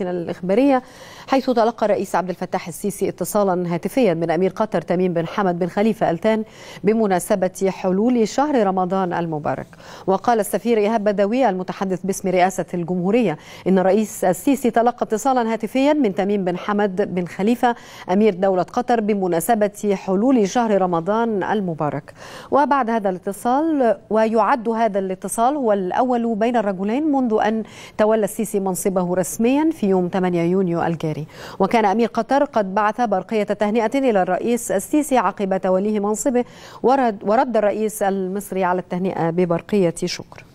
الإخبارية حيث تلقى الرئيس عبد الفتاح السيسي اتصالا هاتفيا من أمير قطر تميم بن حمد بن خليفة ألتان بمناسبة حلول شهر رمضان المبارك وقال السفير إيهاب بدوي المتحدث باسم رئاسة الجمهورية إن الرئيس السيسي تلقى اتصالا هاتفيا من تميم بن حمد بن خليفة أمير دولة قطر بمناسبة حلول شهر رمضان المبارك وبعد هذا الاتصال ويعد هذا الاتصال هو الأول بين الرجلين منذ أن تولى السيسي منصبه رسميا في يوم 8 يونيو الجاري وكان أمير قطر قد بعث برقية تهنئة إلى الرئيس السيسي عقب توليه منصبه ورد, ورد الرئيس المصري على التهنئة ببرقية شكر